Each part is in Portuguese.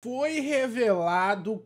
foi revelado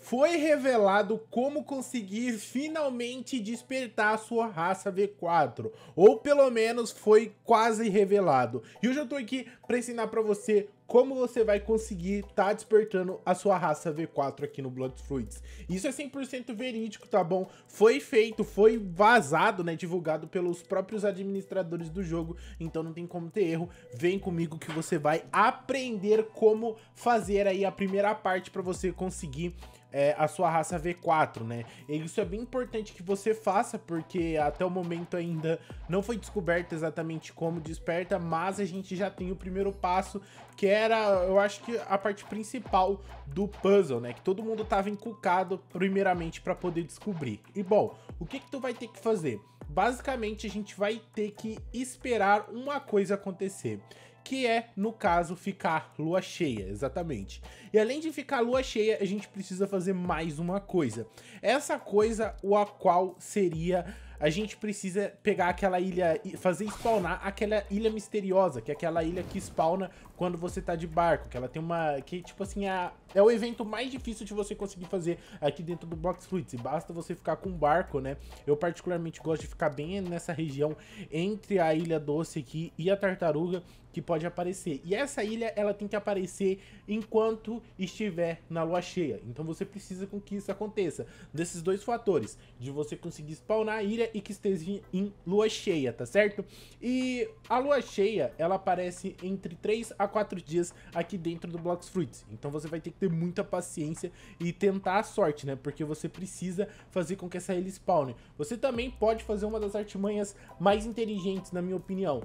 foi revelado como conseguir finalmente despertar a sua raça V4, ou pelo menos foi quase revelado. E hoje eu tô aqui para ensinar para você como você vai conseguir estar tá despertando a sua raça V4 aqui no Blood Fruits. Isso é 100% verídico, tá bom? Foi feito, foi vazado, né, divulgado pelos próprios administradores do jogo, então não tem como ter erro. Vem comigo que você vai aprender como fazer aí a primeira parte para você conseguir é, a sua raça V4, né? E isso é bem importante que você faça, porque até o momento ainda não foi descoberto exatamente como desperta, mas a gente já tem o primeiro passo, que era, eu acho que a parte principal do puzzle, né? Que todo mundo tava encucado primeiramente para poder descobrir. E bom, o que que tu vai ter que fazer? Basicamente, a gente vai ter que esperar uma coisa acontecer que é, no caso, ficar lua cheia, exatamente. E além de ficar lua cheia, a gente precisa fazer mais uma coisa. Essa coisa, o a qual seria a gente precisa pegar aquela ilha, e fazer spawnar aquela ilha misteriosa, que é aquela ilha que spawna quando você tá de barco, que ela tem uma, que tipo assim, é, é o evento mais difícil de você conseguir fazer aqui dentro do Box Fluids, e basta você ficar com um barco, né? Eu particularmente gosto de ficar bem nessa região entre a Ilha Doce aqui e a Tartaruga, que pode aparecer. E essa ilha, ela tem que aparecer enquanto estiver na lua cheia. Então você precisa com que isso aconteça. Desses dois fatores, de você conseguir spawnar a ilha e que esteja em lua cheia, tá certo? E a lua cheia, ela aparece entre 3 a 4 dias aqui dentro do Blox Fruits. Então você vai ter que ter muita paciência e tentar a sorte, né? Porque você precisa fazer com que essa ele spawn. Você também pode fazer uma das artimanhas mais inteligentes, na minha opinião.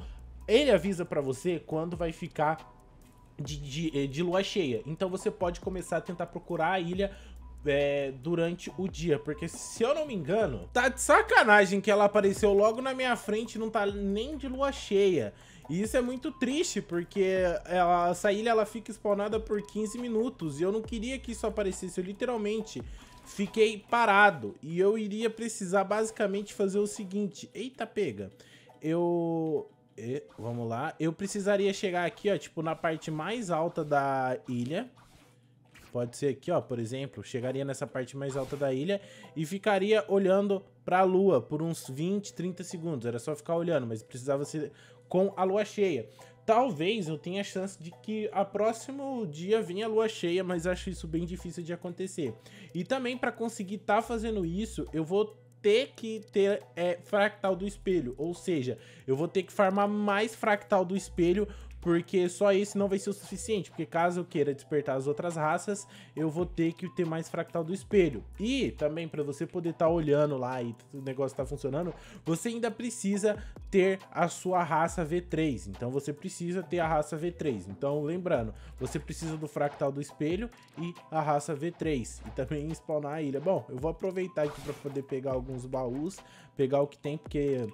Ele avisa pra você quando vai ficar de, de, eh, de, lua cheia. Então você pode começar a tentar procurar a ilha é, durante o dia. Porque, se eu não me engano, tá de sacanagem que ela apareceu logo na minha frente não tá nem de lua cheia. E isso é muito triste, porque ela, essa ilha ela fica spawnada por 15 minutos. E eu não queria que isso aparecesse. Eu literalmente fiquei parado. E eu iria precisar basicamente fazer o seguinte. Eita, pega. Eu... E, vamos lá. Eu precisaria chegar aqui, ó, tipo, na parte mais alta da ilha. Pode ser aqui, ó, por exemplo, chegaria nessa parte mais alta da ilha e ficaria olhando para a lua por uns 20, 30 segundos. Era só ficar olhando, mas precisava ser com a lua cheia. Talvez eu tenha a chance de que a próximo dia venha a lua cheia, mas acho isso bem difícil de acontecer. E também para conseguir estar tá fazendo isso, eu vou ter que ter é, fractal do espelho, ou seja, eu vou ter que farmar mais fractal do espelho porque só esse não vai ser o suficiente, porque caso eu queira despertar as outras raças, eu vou ter que ter mais fractal do espelho. E também para você poder estar tá olhando lá e o negócio tá funcionando, você ainda precisa ter a sua raça V3. Então você precisa ter a raça V3. Então lembrando, você precisa do fractal do espelho e a raça V3 e também spawnar a ilha. Bom, eu vou aproveitar aqui para poder pegar alguns baús, pegar o que tem porque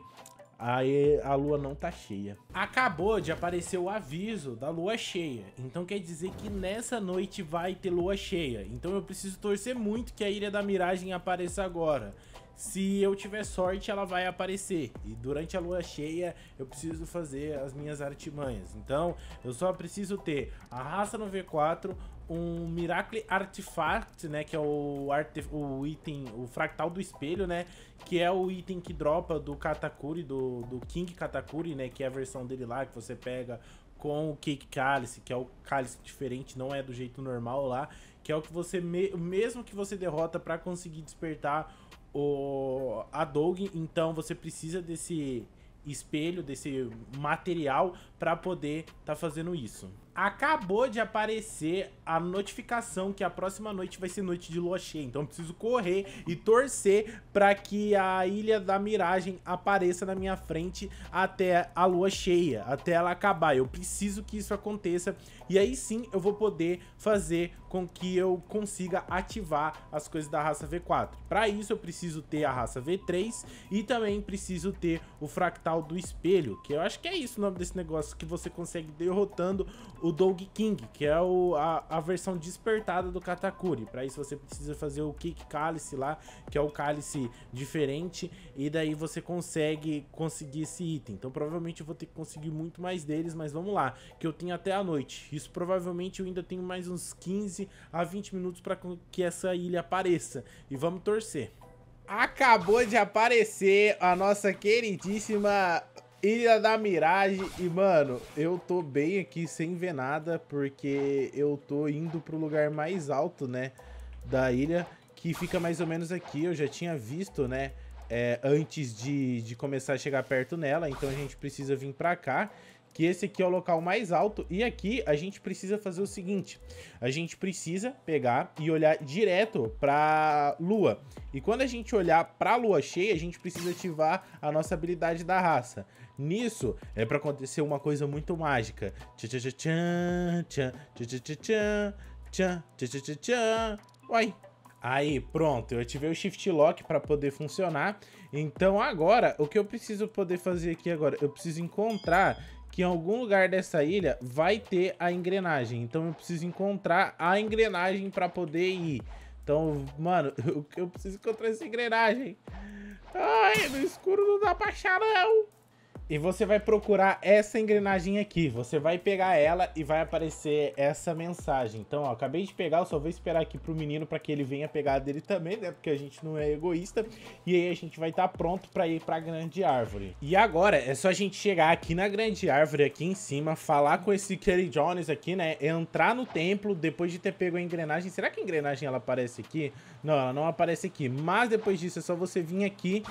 Aí a lua não tá cheia. Acabou de aparecer o aviso da lua cheia. Então quer dizer que nessa noite vai ter lua cheia. Então eu preciso torcer muito que a Ilha da Miragem apareça agora se eu tiver sorte, ela vai aparecer. E durante a lua cheia, eu preciso fazer as minhas artimanhas. Então, eu só preciso ter a raça no V4, um Miracle Artifact, né, que é o, arte, o item, o fractal do espelho, né, que é o item que dropa do Katakuri, do, do King Katakuri, né, que é a versão dele lá, que você pega com o Cake Cálice, que é o cálice diferente, não é do jeito normal lá, que é o que você, me, mesmo que você derrota para conseguir despertar o, a Dog, então você precisa desse espelho, desse material para poder estar tá fazendo isso acabou de aparecer a notificação que a próxima noite vai ser noite de lua cheia. Então preciso correr e torcer para que a Ilha da Miragem apareça na minha frente até a lua cheia, até ela acabar. Eu preciso que isso aconteça e aí sim eu vou poder fazer com que eu consiga ativar as coisas da raça V4. Para isso eu preciso ter a raça V3 e também preciso ter o fractal do espelho, que eu acho que é isso o nome desse negócio que você consegue derrotando o Dog King, que é o, a, a, versão despertada do Katakuri. Para isso você precisa fazer o Kick Cálice lá, que é o cálice diferente, e daí você consegue conseguir esse item. Então provavelmente eu vou ter que conseguir muito mais deles, mas vamos lá, que eu tenho até a noite. Isso provavelmente eu ainda tenho mais uns 15 a 20 minutos para que essa ilha apareça. E vamos torcer. Acabou de aparecer a nossa queridíssima Ilha da Mirage E, mano, eu tô bem aqui sem ver nada, porque eu tô indo pro lugar mais alto, né, da ilha, que fica mais ou menos aqui. Eu já tinha visto, né, é, antes de, de começar a chegar perto nela, então a gente precisa vir pra cá que esse aqui é o local mais alto. E aqui a gente precisa fazer o seguinte, a gente precisa pegar e olhar direto para lua. E quando a gente olhar para a lua cheia, a gente precisa ativar a nossa habilidade da raça. Nisso é para acontecer uma coisa muito mágica. Tchan, tchan, tchan, tchan, tchan, tchan, tchan, tchan, tchan, tchan. Uai, Aí, pronto, eu ativei o Shift Lock para poder funcionar. Então agora, o que eu preciso poder fazer aqui agora? Eu preciso encontrar que em algum lugar dessa ilha vai ter a engrenagem. Então eu preciso encontrar a engrenagem para poder ir. Então, mano, eu, eu preciso encontrar essa engrenagem. Ai, no escuro não dá pra achar, não. E você vai procurar essa engrenagem aqui. Você vai pegar ela e vai aparecer essa mensagem. Então, ó, acabei de pegar, eu só vou esperar aqui pro menino para que ele venha pegar dele também, né? Porque a gente não é egoísta. E aí a gente vai estar tá pronto para ir pra grande árvore. E agora é só a gente chegar aqui na grande árvore, aqui em cima, falar com esse Kelly Jones aqui, né? Entrar no templo depois de ter pego a engrenagem. Será que a engrenagem ela aparece aqui? Não, ela não aparece aqui. Mas depois disso é só você vir aqui,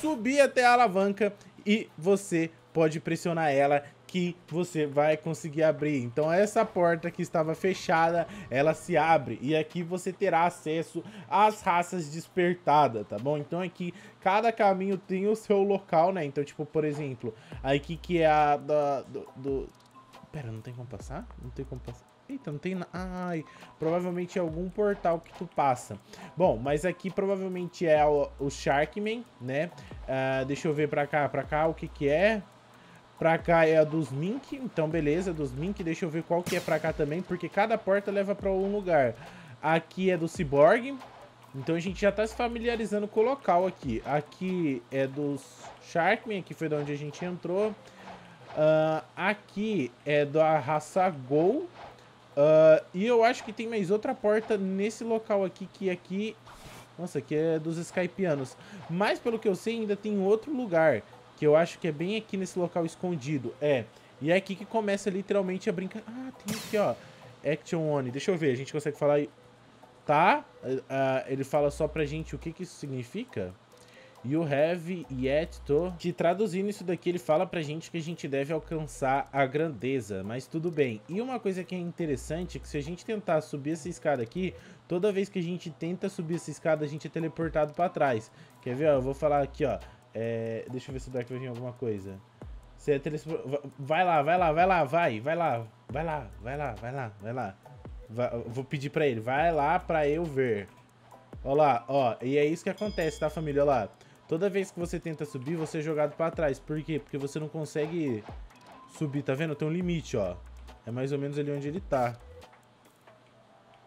subir até a alavanca e você pode pressionar ela que você vai conseguir abrir. Então essa porta que estava fechada, ela se abre e aqui você terá acesso às raças despertadas, tá bom? Então aqui cada caminho tem o seu local, né? Então tipo, por exemplo, aqui que é a da, do, do... Pera, não tem como passar? Não tem como passar. Eita, então, não tem... nada. Ai, provavelmente é algum portal que tu passa. Bom, mas aqui provavelmente é o, o Sharkman, né? Uh, deixa eu ver pra cá, pra cá o que que é. Pra cá é a dos Mink, então beleza, dos Mink. Deixa eu ver qual que é pra cá também, porque cada porta leva pra um lugar. Aqui é do Cyborg, então a gente já tá se familiarizando com o local aqui. Aqui é dos Sharkman, aqui foi de onde a gente entrou. Uh, aqui é da raça Gol, e eu acho que tem mais outra porta nesse local aqui, que é aqui... Nossa, aqui é dos Skypeanos. Mas, pelo que eu sei, ainda tem outro lugar, que eu acho que é bem aqui nesse local escondido. É, e é aqui que começa literalmente a brincar... Ah, tem aqui, ó. Action One. Deixa eu ver, a gente consegue falar... Tá? Uh, ele fala só pra gente o que, que isso significa? You Have Yet To, que traduzindo isso daqui, ele fala pra gente que a gente deve alcançar a grandeza, mas tudo bem. E uma coisa que é interessante é que se a gente tentar subir essa escada aqui, toda vez que a gente tenta subir essa escada, a gente é teleportado pra trás. Quer ver, ó? Eu vou falar aqui, ó. É... Deixa eu ver se daqui vai vir alguma coisa. Você é teleportado... Vai lá, vai lá, vai lá, vai, vai lá, vai lá, vai lá, vai lá, vai lá. Vai... Vou pedir pra ele, vai lá pra eu ver. Olha lá, ó, e é isso que acontece, tá, família? Olha lá, Toda vez que você tenta subir, você é jogado pra trás. Por quê? Porque você não consegue subir, tá vendo? Tem um limite, ó. É mais ou menos ali onde ele tá.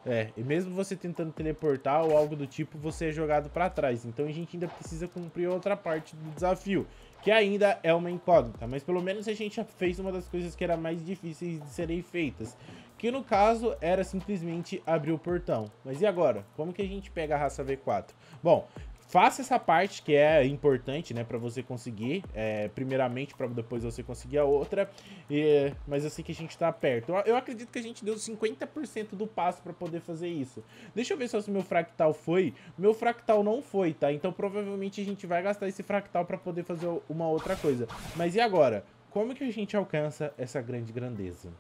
É, e mesmo você tentando teleportar ou algo do tipo, você é jogado pra trás. Então a gente ainda precisa cumprir outra parte do desafio, que ainda é uma incógnita. Mas pelo menos a gente já fez uma das coisas que era mais difíceis de serem feitas. Que no caso era simplesmente abrir o portão. Mas e agora? Como que a gente pega a raça V4? Bom, faça essa parte que é importante, né, para você conseguir, é, primeiramente, para depois você conseguir a outra, e, mas eu sei que a gente tá perto. Eu, eu acredito que a gente deu 50% do passo para poder fazer isso. Deixa eu ver só se meu fractal foi. Meu fractal não foi, tá? Então provavelmente a gente vai gastar esse fractal para poder fazer uma outra coisa. Mas e agora? Como que a gente alcança essa grande grandeza?